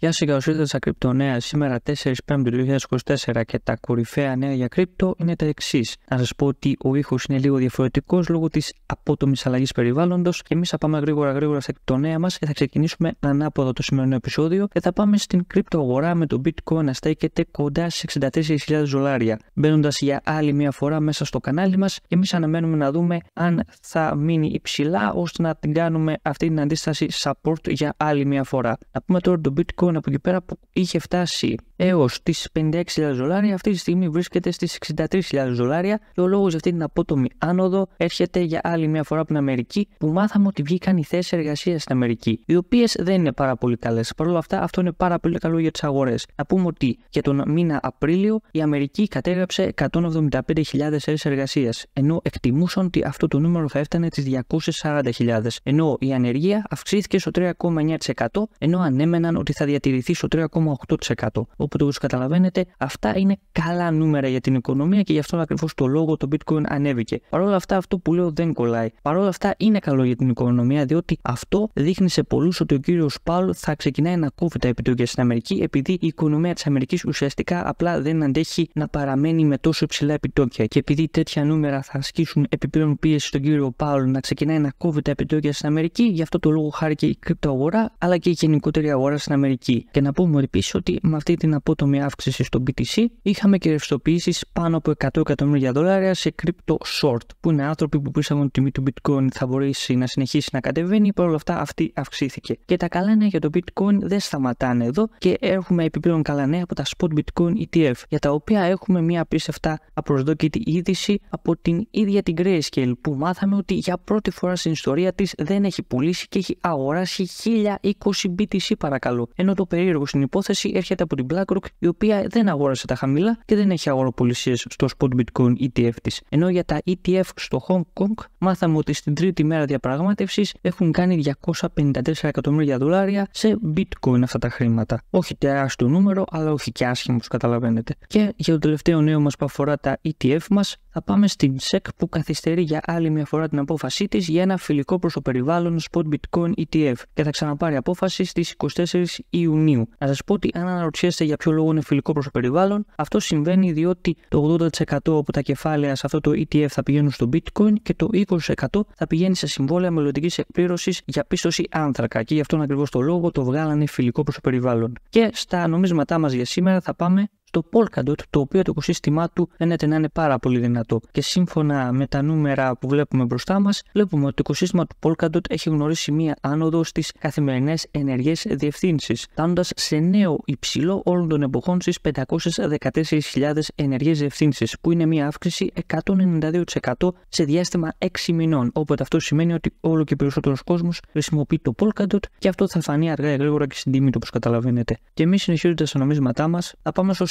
Γεια σα και καλώς ήρθατε στα Κρυπτονέα. Σήμερα 4 του 2024 και τα κορυφαία νέα για κρύπτο είναι τα εξής. Να σας πω ότι ο ήχος είναι λίγο διαφορετικός λόγω της απότομης αλλαγής περιβάλλοντος και εμείς θα πάμε γρήγορα γρήγορα στα κρυπτονέα μας και θα ξεκινήσουμε ανάποδα το σημερινό επεισόδιο και θα πάμε στην κρυπτοαγορά με το bitcoin να στέκεται κοντά στις 64.000 δολάρια. Μπαίνοντας για άλλη μια φορά μέσα στο κανάλι μας και εμείς αναμένουμε να δούμε αν θα μείνει υψηλά ώστε να την κάνουμε αυτή την αντίσταση support για άλλη μια φορά. Να πούμε τώρα το bitcoin εικόνα λοιπόν από εκεί πέρα που είχε φτάσει Έως τις 56.000 δολάρια αυτή τη στιγμή βρίσκεται στις 63.000 δολάρια και ο λόγος για αυτή την απότομη άνοδο έρχεται για άλλη μια φορά από την Αμερική που μάθαμε ότι βγήκαν οι θέσεις εργασίας στην Αμερική, οι οποίες δεν είναι πάρα πολύ καλές. Παρ' όλα αυτά, αυτό είναι πάρα πολύ καλό για τις αγορές. Να πούμε ότι για τον μήνα Απρίλιο η Αμερική κατέγραψε 175.000 θέσεις εργασίας, ενώ εκτιμούσαν ότι αυτό το νούμερο θα έφτανε τι 240.000, ενώ η ανεργία αυξήθηκε στο 3,9% ενώ ανέμεναν ότι θα διατηρηθεί στο 3,8%. Οπότε όπως καταλαβαίνετε αυτά είναι καλά νούμερα για την οικονομία και γι' αυτό ακριβώς το λόγο το bitcoin ανέβηκε. Παρ' όλα αυτά αυτό που λέω δεν κολλάει. Παρ' όλα αυτά είναι καλό για την οικονομία διότι αυτό δείχνει σε πολλούς ότι ο κύριος Πάουλ θα ξεκινάει να κόβει τα επιτόκια στην Αμερική επειδή η οικονομία της Αμερικής ουσιαστικά απλά δεν αντέχει να παραμένει με τόσο υψηλά επιτόκια και επειδή τέτοια νούμερα θα ασκήσουν επιπλέον πίεση στον κύριο Πάουλ να ξεκινάει να κόβει τα επιτόκια στην Αμερική, γι' αυτό το λόγο χάρηκε η κρυπτοαγορά αλλά και η γενικότερη αγορά στην Αμερική. Και να πούμε επίσης ότι με αυτή την απότομη αύξηση στο BTC, είχαμε και ρευστοποιήσει πάνω από 100 εκατομμύρια δολάρια σε crypto short, που είναι άνθρωποι που πίστευαν ότι η τιμή του bitcoin θα μπορέσει να συνεχίσει να κατεβαίνει, παρόλα αυτά αυτή αυξήθηκε. Και τα καλά νέα για το bitcoin δεν σταματάνε εδώ και έχουμε επιπλέον καλά νέα από τα spot bitcoin ETF, για τα οποία έχουμε μια απίστευτα απροσδόκητη είδηση από την ίδια την Grayscale, που μάθαμε ότι για πρώτη φορά στην ιστορία της δεν έχει πουλήσει και έχει αγοράσει 1020 BTC παρακαλώ. Ενώ το περίεργο στην υπόθεση έρχεται από την πλάτη η οποία δεν αγόρασε τα χαμηλά και δεν έχει αγοροπολισίες στο spot Bitcoin ETF της. Ενώ για τα ETF στο Hong Kong, μάθαμε ότι στην τρίτη μέρα διαπραγμάτευσης έχουν κάνει 254 εκατομμύρια δολάρια σε Bitcoin αυτά τα χρήματα. Όχι τεράστιο νούμερο, αλλά όχι και άσχημο, καταλαβαίνετε. Και για το τελευταίο νέο μας που αφορά τα ETF μας, θα πάμε στην SEC που καθυστερεί για άλλη μια φορά την απόφασή της για ένα φιλικό προ το περιβάλλον spot bitcoin ETF και θα ξαναπάρει απόφαση στις 24 Ιουνίου. Να σας πω ότι αν αναρωτιέστε για ποιο λόγο είναι φιλικό προ το περιβάλλον, αυτό συμβαίνει διότι το 80% από τα κεφάλαια σε αυτό το ETF θα πηγαίνουν στο bitcoin και το 20% θα πηγαίνει σε συμβόλαια μελλοντικής εκπλήρωσης για πίστοση άνθρακα. Και γι' αυτόν ακριβώς το λόγο το βγάλανε φιλικό προ το περιβάλλον. Και στα νομίσματά μας για σήμερα θα πάμε στο Polkadot, το οποίο το οικοσύστημά του φαίνεται να είναι πάρα πολύ δυνατό. Και σύμφωνα με τα νούμερα που βλέπουμε μπροστά μας, βλέπουμε ότι το οικοσύστημα του Polkadot έχει γνωρίσει μία άνοδο στις καθημερινές ενεργές διευθύνσεις, φτάνοντας σε νέο υψηλό όλων των εποχών στις 514.000 ενεργές διευθύνσεις, που είναι μία αύξηση 192% σε διάστημα 6 μηνών. Οπότε αυτό σημαίνει ότι όλο και περισσότερος κόσμος χρησιμοποιεί το Polkadot και αυτό θα φανεί αργά ή γρήγορα και στην τιμή του, όπως καταλαβαίνετε. Και εμείς συνεχίζοντας τα νομίσματά μας, θα πάμε στο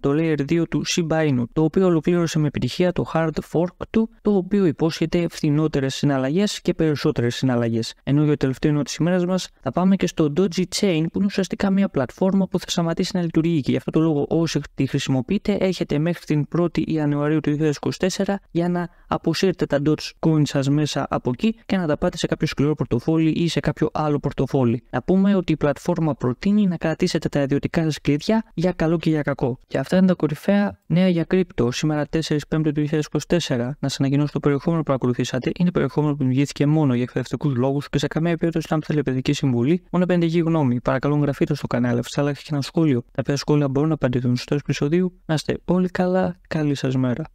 το layer 2 του Shiba Inu, το οποίο ολοκλήρωσε με επιτυχία το hard fork του, το οποίο υπόσχεται φθηνότερες συναλλαγές και περισσότερες συναλλαγές. Ενώ για το τελευταίο νέο της ημέρας μας θα πάμε και στο Doji Chain, που είναι ουσιαστικά μια πλατφόρμα που θα σταματήσει να λειτουργεί και γι' αυτό το λόγο όσοι τη χρησιμοποιείτε έχετε μέχρι την 1η Ιανουαρίου του 2024 για να αποσύρετε τα Doge Coin σας μέσα από εκεί και να τα πάτε σε κάποιο σκληρό πορτοφόλι ή σε κάποιο άλλο πορτοφόλι. Να πούμε ότι η πλατφόρμα προτείνει να κρατήσετε τα ιδιωτικά σας κλειδιά για καλό και για κακό και αυτά είναι τα κορυφαία νέα για κρύπτο. Σήμερα 4 Πέμπτου του 2024. Να σα ανακοινώσω το περιεχόμενο που ακολουθήσατε, Είναι περιεχόμενο που δημιουργήθηκε μόνο για εκπαιδευτικούς λόγους και σε καμία περίπτωση να θέλει παιδική συμβουλή, μόνο επενδυτική γνώμη. Παρακαλώ γραφείτε στο κανάλι αφήστε αλλάξει και ένα σχόλιο. Τα οποία σχόλια μπορούν να απαντηθούν στο επεισοδίου. Να είστε όλοι καλά. Καλή σας μέρα.